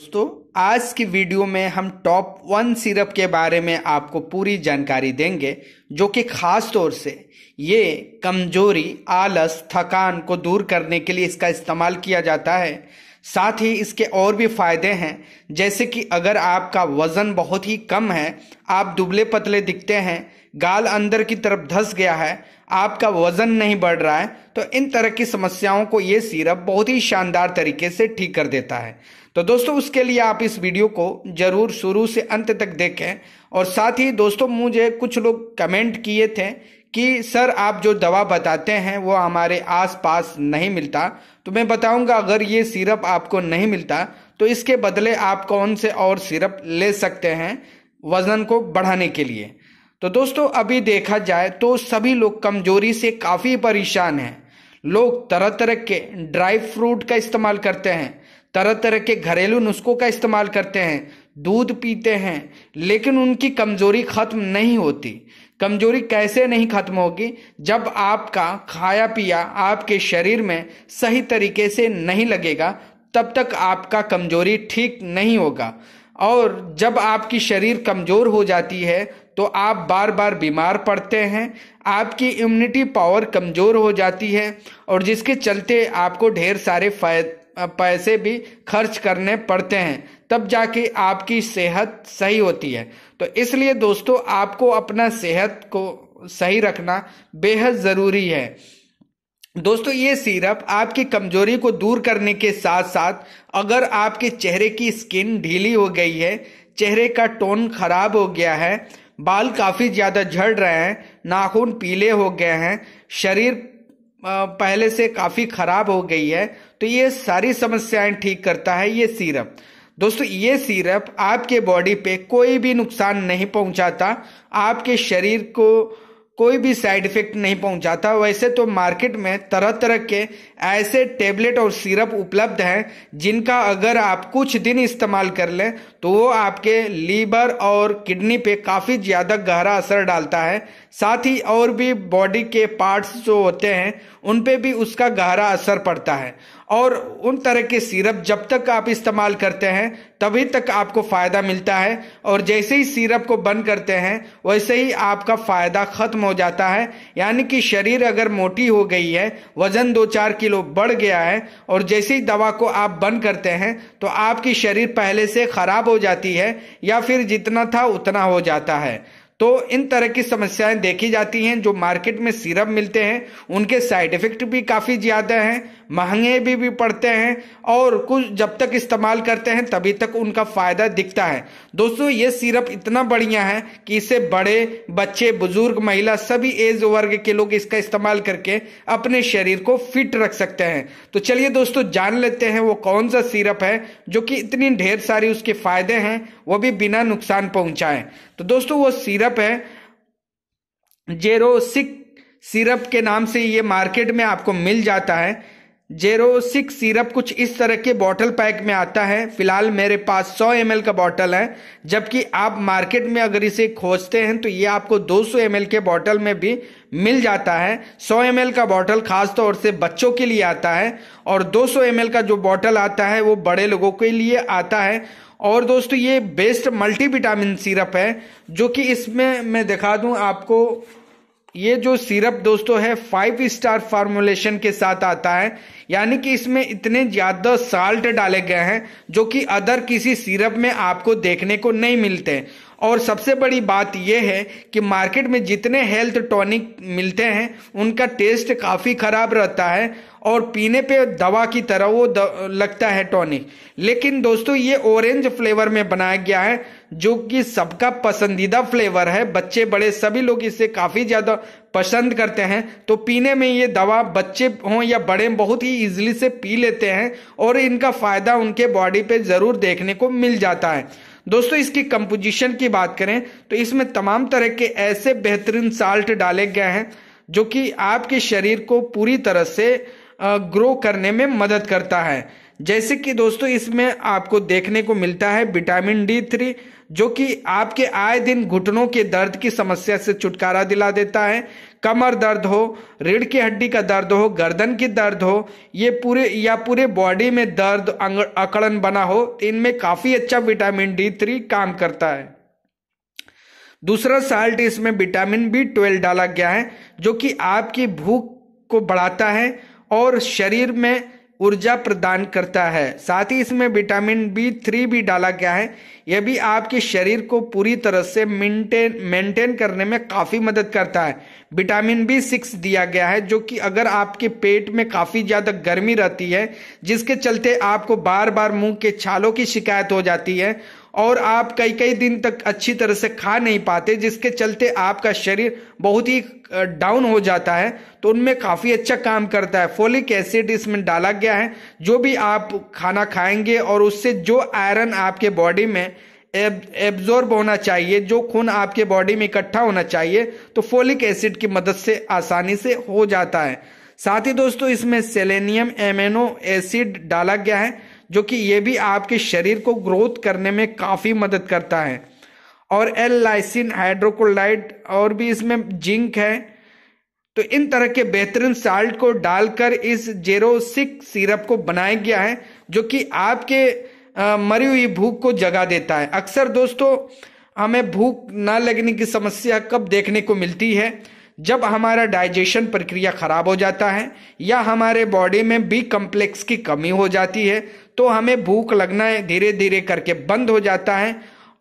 दोस्तों आज की वीडियो में हम टॉप वन सिरप के बारे में आपको पूरी जानकारी देंगे जो कि खास तौर से ये कमजोरी आलस थकान को दूर करने के लिए इसका इस्तेमाल किया जाता है साथ ही इसके और भी फायदे हैं जैसे कि अगर आपका वजन बहुत ही कम है आप दुबले पतले दिखते हैं गाल अंदर की तरफ धस गया है आपका वजन नहीं बढ़ रहा है तो इन तरह की समस्याओं को ये सिरप बहुत ही शानदार तरीके से ठीक कर देता है तो दोस्तों उसके लिए आप इस वीडियो को जरूर शुरू से अंत तक देखें और साथ ही दोस्तों मुझे कुछ लोग कमेंट किए थे कि सर आप जो दवा बताते हैं वो हमारे आस पास नहीं मिलता तो मैं बताऊंगा अगर ये सिरप आपको नहीं मिलता तो इसके बदले आप कौन से और सिरप ले सकते हैं वज़न को बढ़ाने के लिए तो दोस्तों अभी देखा जाए तो सभी लोग कमजोरी से काफ़ी परेशान हैं लोग तरह तरह के ड्राई फ्रूट का इस्तेमाल करते हैं तरह तरह के घरेलू नुस्खों का इस्तेमाल करते हैं दूध पीते हैं लेकिन उनकी कमजोरी खत्म नहीं होती कमजोरी कैसे नहीं खत्म होगी जब आपका खाया पिया आपके शरीर में सही तरीके से नहीं लगेगा तब तक आपका कमजोरी ठीक नहीं होगा और जब आपकी शरीर कमज़ोर हो जाती है तो आप बार बार बीमार पड़ते हैं आपकी इम्यूनिटी पावर कमज़ोर हो जाती है और जिसके चलते आपको ढेर सारे पैसे भी खर्च करने पड़ते हैं तब जाके आपकी सेहत सही होती है तो इसलिए दोस्तों आपको अपना सेहत को सही रखना बेहद ज़रूरी है दोस्तों ये सिरप आपकी कमजोरी को दूर करने के साथ साथ अगर आपके चेहरे की स्किन ढीली हो गई है चेहरे का टोन खराब हो गया है बाल काफ़ी ज़्यादा झड़ रहे हैं नाखून पीले हो गए हैं शरीर पहले से काफ़ी ख़राब हो गई है तो ये सारी समस्याएं ठीक करता है ये सीरप दोस्तों ये सीरप आपके बॉडी पे कोई भी नुकसान नहीं पहुंचाता आपके शरीर को कोई भी साइड इफेक्ट नहीं पहुंचाता वैसे तो मार्केट में तरह तरह के ऐसे टेबलेट और सिरप उपलब्ध हैं जिनका अगर आप कुछ दिन इस्तेमाल कर लें तो वो आपके लीवर और किडनी पे काफ़ी ज़्यादा गहरा असर डालता है साथ ही और भी बॉडी के पार्ट्स जो होते हैं उन पे भी उसका गहरा असर पड़ता है और उन तरह के सिरप जब तक आप इस्तेमाल करते हैं तभी तक आपको फ़ायदा मिलता है और जैसे ही सिरप को बंद करते हैं वैसे ही आपका फ़ायदा ख़त्म हो जाता है यानी कि शरीर अगर मोटी हो गई है वज़न दो चार किलो बढ़ गया है और जैसे ही दवा को आप बंद करते हैं तो आपकी शरीर पहले से ख़राब हो जाती है या फिर जितना था उतना हो जाता है तो इन तरह की समस्याएं देखी जाती हैं जो मार्केट में सिरप मिलते हैं उनके साइड इफेक्ट भी काफ़ी ज़्यादा हैं महंगे भी भी पड़ते हैं और कुछ जब तक इस्तेमाल करते हैं तभी तक उनका फ़ायदा दिखता है दोस्तों ये सिरप इतना बढ़िया है कि इसे बड़े बच्चे बुजुर्ग महिला सभी एज वर्ग के लोग इसका इस्तेमाल करके अपने शरीर को फिट रख सकते हैं तो चलिए दोस्तों जान लेते हैं वो कौन सा सिरप है जो कि इतनी ढेर सारी उसके फ़ायदे हैं वो भी बिना नुकसान पहुँचाएँ तो दोस्तों वो सिरप है जेरोसिक सिरप के नाम से ये मार्केट में आपको मिल जाता है जेरोसिक सिरप कुछ इस तरह के बॉटल पैक में आता है फिलहाल मेरे पास 100 एम का बॉटल है जबकि आप मार्केट में अगर इसे खोजते हैं तो ये आपको 200 एम के बॉटल में भी मिल जाता है 100 एम का बॉटल खास तौर से बच्चों के लिए आता है और 200 एम का जो बॉटल आता है वो बड़े लोगों के लिए आता है और दोस्तों ये बेस्ट मल्टीविटामिन सिरप है जो कि इसमें मैं दिखा दूँ आपको ये जो सिरप दोस्तों है फाइव स्टार फार्मुलेशन के साथ आता है यानी कि इसमें इतने ज़्यादा साल्ट डाले गए हैं जो कि अदर किसी सिरप में आपको देखने को नहीं मिलते और सबसे बड़ी बात यह है कि मार्केट में जितने हेल्थ टॉनिक मिलते हैं उनका टेस्ट काफ़ी ख़राब रहता है और पीने पे दवा की तरह वो लगता है टॉनिक लेकिन दोस्तों ये ऑरेंज फ्लेवर में बनाया गया है जो कि सबका पसंदीदा फ्लेवर है बच्चे बड़े सभी लोग इसे काफ़ी ज़्यादा पसंद करते हैं तो पीने में ये दवा बच्चे हों या बड़े बहुत ही ईजिली से पी लेते हैं और इनका फ़ायदा उनके बॉडी पे ज़रूर देखने को मिल जाता है दोस्तों इसकी कंपोजिशन की बात करें तो इसमें तमाम तरह के ऐसे बेहतरीन साल्ट डाले गए हैं जो कि आपके शरीर को पूरी तरह से ग्रो करने में मदद करता है जैसे कि दोस्तों इसमें आपको देखने को मिलता है विटामिन डी थ्री जो कि आपके आए दिन घुटनों के दर्द की समस्या से छुटकारा दिला देता है कमर दर्द हो रीढ़ की हड्डी का दर्द हो गर्दन की दर्द हो ये पूरे या पूरे बॉडी में दर्द अकड़न बना हो इनमें काफ़ी अच्छा विटामिन डी थ्री काम करता है दूसरा साल्ट इसमें विटामिन बी ट्वेल्व डाला गया है जो कि आपकी भूख को बढ़ाता है और शरीर में ऊर्जा प्रदान करता है साथ ही इसमें विटामिन बी थ्री भी डाला गया है यह भी आपके शरीर को पूरी तरह से मेंटेन मेंटेन करने में काफ़ी मदद करता है विटामिन बी सिक्स दिया गया है जो कि अगर आपके पेट में काफ़ी ज़्यादा गर्मी रहती है जिसके चलते आपको बार बार मुंह के छालों की शिकायत हो जाती है और आप कई कई दिन तक अच्छी तरह से खा नहीं पाते जिसके चलते आपका शरीर बहुत ही डाउन हो जाता है तो उनमें काफ़ी अच्छा काम करता है फोलिक एसिड इसमें डाला गया है जो भी आप खाना खाएंगे और उससे जो आयरन आपके बॉडी में एब्जॉर्ब होना चाहिए जो खून आपके बॉडी में इकट्ठा होना चाहिए तो फोलिक एसिड की मदद से आसानी से हो जाता है साथ ही दोस्तों इसमें सेलेनियम एमेनो एसिड डाला गया है जो कि ये भी आपके शरीर को ग्रोथ करने में काफ़ी मदद करता है और एल लाइसिन हाइड्रोकोलाइट और भी इसमें जिंक है तो इन तरह के बेहतरीन साल्ट को डालकर इस जेरोसिक सिरप को बनाया गया है जो कि आपके मरी हुई भूख को जगा देता है अक्सर दोस्तों हमें भूख ना लगने की समस्या कब देखने को मिलती है जब हमारा डाइजेशन प्रक्रिया खराब हो जाता है या हमारे बॉडी में बी कम्प्लेक्स की कमी हो जाती है तो हमें भूख लगना धीरे धीरे करके बंद हो जाता है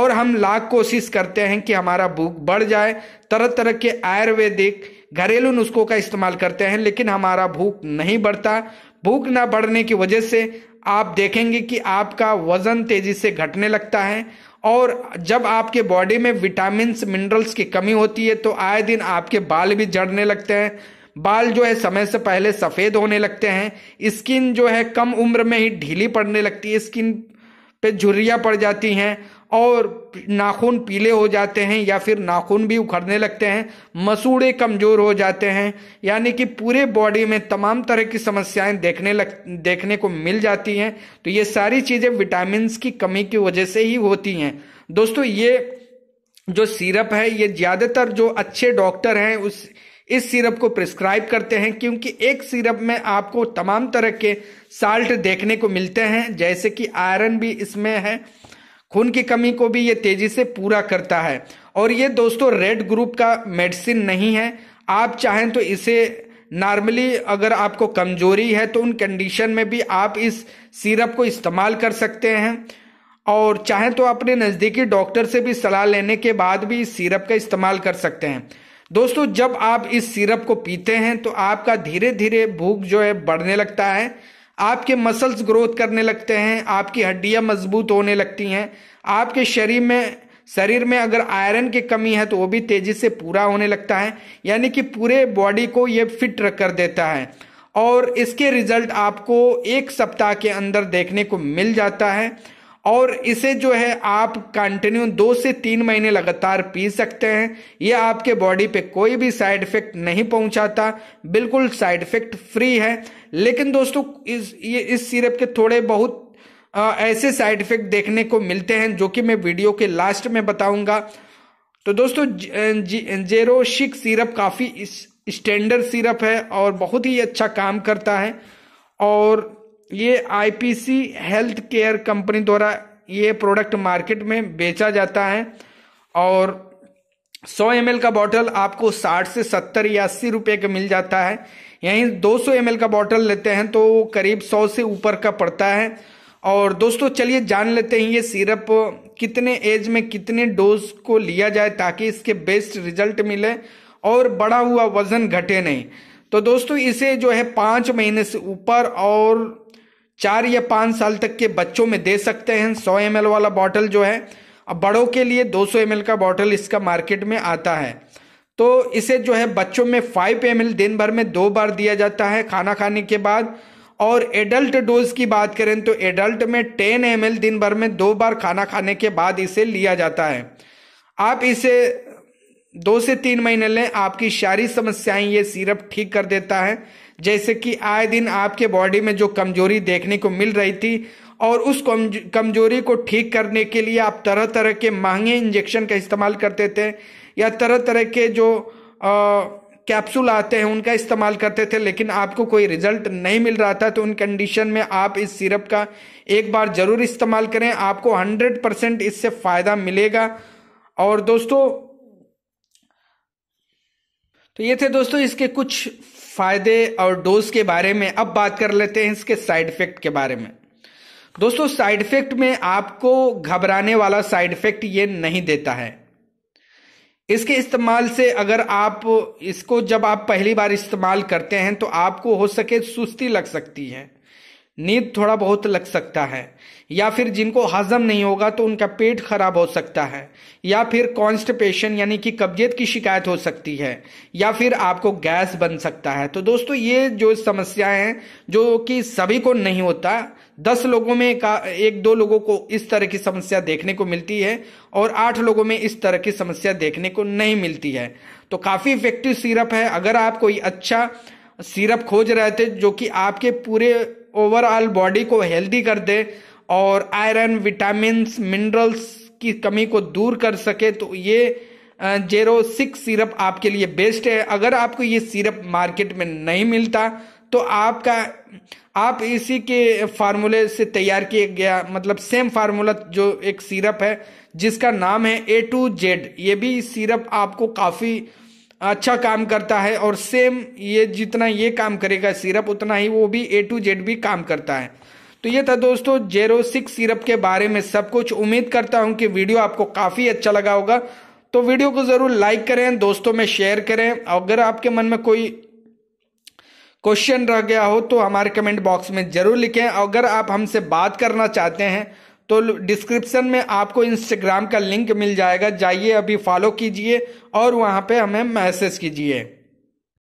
और हम लाख कोशिश करते हैं कि हमारा भूख बढ़ जाए तरह तरह के आयुर्वेदिक घरेलू नुस्खों का इस्तेमाल करते हैं लेकिन हमारा भूख नहीं बढ़ता भूख ना बढ़ने की वजह से आप देखेंगे कि आपका वजन तेजी से घटने लगता है और जब आपके बॉडी में विटामिन मिनरल्स की कमी होती है तो आए दिन आपके बाल भी जड़ने लगते हैं बाल जो है समय से पहले सफ़ेद होने लगते हैं स्किन जो है कम उम्र में ही ढीली पड़ने लगती है स्किन पे झुर्रियाँ पड़ जाती हैं और नाखून पीले हो जाते हैं या फिर नाखून भी उखड़ने लगते हैं मसूड़े कमज़ोर हो जाते हैं यानी कि पूरे बॉडी में तमाम तरह की समस्याएं देखने लग देखने को मिल जाती हैं तो ये सारी चीज़ें विटामिन की कमी की वजह से ही होती हैं दोस्तों ये जो सिरप है ये ज़्यादातर जो अच्छे डॉक्टर हैं उस इस सिरप को प्रिस्क्राइब करते हैं क्योंकि एक सिरप में आपको तमाम तरह के साल्ट देखने को मिलते हैं जैसे कि आयरन भी इसमें है खून की कमी को भी ये तेजी से पूरा करता है और ये दोस्तों रेड ग्रुप का मेडिसिन नहीं है आप चाहें तो इसे नॉर्मली अगर आपको कमजोरी है तो उन कंडीशन में भी आप इस सिरप को इस्तेमाल कर सकते हैं और चाहें तो अपने नज़दीकी डॉक्टर से भी सलाह लेने के बाद भी इस सिरप का इस्तेमाल कर सकते हैं दोस्तों जब आप इस सिरप को पीते हैं तो आपका धीरे धीरे भूख जो है बढ़ने लगता है आपके मसल्स ग्रोथ करने लगते हैं आपकी हड्डियां मजबूत होने लगती हैं आपके शरीर में शरीर में अगर आयरन की कमी है तो वो भी तेजी से पूरा होने लगता है यानी कि पूरे बॉडी को ये फिट रख कर देता है और इसके रिजल्ट आपको एक सप्ताह के अंदर देखने को मिल जाता है और इसे जो है आप कंटिन्यू दो से तीन महीने लगातार पी सकते हैं यह आपके बॉडी पे कोई भी साइड इफेक्ट नहीं पहुंचाता बिल्कुल साइड इफेक्ट फ्री है लेकिन दोस्तों इस ये इस सिरप के थोड़े बहुत आ, ऐसे साइड इफेक्ट देखने को मिलते हैं जो कि मैं वीडियो के लास्ट में बताऊंगा तो दोस्तों जेरोशिक सिरप काफ़ी स्टैंडर्ड सिरप है और बहुत ही अच्छा काम करता है और ये आईपीसी हेल्थ केयर कंपनी द्वारा ये प्रोडक्ट मार्केट में बेचा जाता है और 100 एम का बॉटल आपको 60 से 70 या अस्सी रुपये का मिल जाता है यहीं 200 एम का बॉटल लेते हैं तो करीब 100 से ऊपर का पड़ता है और दोस्तों चलिए जान लेते हैं ये सिरप कितने एज में कितने डोज को लिया जाए ताकि इसके बेस्ट रिजल्ट मिले और बढ़ा हुआ वज़न घटे नहीं तो दोस्तों इसे जो है पाँच महीने से ऊपर और चार या पाँच साल तक के बच्चों में दे सकते हैं सौ एम वाला बॉटल जो है अब बड़ों के लिए दो सौ एम का बॉटल इसका मार्केट में आता है तो इसे जो है बच्चों में फाइव एम दिन भर में दो बार दिया जाता है खाना खाने के बाद और एडल्ट डोज की बात करें तो एडल्ट में टेन एम दिन भर में दो बार खाना खाने के बाद इसे लिया जाता है आप इसे दो से तीन महीने लें आपकी सारी समस्याएं ये सिरप ठीक कर देता है जैसे कि आए दिन आपके बॉडी में जो कमजोरी देखने को मिल रही थी और उस कमजोरी को ठीक करने के लिए आप तरह तरह के महंगे इंजेक्शन का इस्तेमाल करते थे या तरह तरह के जो कैप्सूल आते हैं उनका इस्तेमाल करते थे लेकिन आपको कोई रिजल्ट नहीं मिल रहा था तो उन कंडीशन में आप इस सिरप का एक बार ज़रूर इस्तेमाल करें आपको 100 परसेंट इससे फ़ायदा मिलेगा और दोस्तों तो ये थे दोस्तों इसके कुछ फायदे और डोज के बारे में अब बात कर लेते हैं इसके साइड इफेक्ट के बारे में दोस्तों साइड इफेक्ट में आपको घबराने वाला साइड इफेक्ट ये नहीं देता है इसके इस्तेमाल से अगर आप इसको जब आप पहली बार इस्तेमाल करते हैं तो आपको हो सके सुस्ती लग सकती है नींद थोड़ा बहुत लग सकता है या फिर जिनको हजम नहीं होगा तो उनका पेट खराब हो सकता है या फिर कॉन्स्टिपेशन यानी कि कब्जियत की शिकायत हो सकती है या फिर आपको गैस बन सकता है तो दोस्तों ये जो समस्याएं हैं जो कि सभी को नहीं होता दस लोगों में का एक दो लोगों को इस तरह की समस्या देखने को मिलती है और आठ लोगों में इस तरह की समस्या देखने को नहीं मिलती है तो काफ़ी इफेक्टिव सिरप है अगर आप कोई अच्छा सिरप खोज रहे थे जो कि आपके पूरे ओवरऑल बॉडी को हेल्दी कर दे और आयरन विटामिन मिनरल्स की कमी को दूर कर सके तो ये जेरो सिक्स सिरप आपके लिए बेस्ट है अगर आपको ये सिरप मार्केट में नहीं मिलता तो आपका आप इसी के फार्मूले से तैयार किया गया मतलब सेम फार्मूला जो एक सिरप है जिसका नाम है ए टू जेड ये भी सिरप आपको काफ़ी अच्छा काम करता है और सेम ये जितना ये काम करेगा सिरप उतना ही वो भी ए टू जेड भी काम करता है तो ये था दोस्तों जेरो सिक्स सिरप के बारे में सब कुछ उम्मीद करता हूँ कि वीडियो आपको काफ़ी अच्छा लगा होगा तो वीडियो को ज़रूर लाइक करें दोस्तों में शेयर करें अगर आपके मन में कोई क्वेश्चन रह गया हो तो हमारे कमेंट बॉक्स में ज़रूर लिखें अगर आप हमसे बात करना चाहते हैं तो डिस्क्रिप्शन में आपको इंस्टाग्राम का लिंक मिल जाएगा जाइए अभी फॉलो कीजिए और वहाँ पे हमें मैसेज कीजिए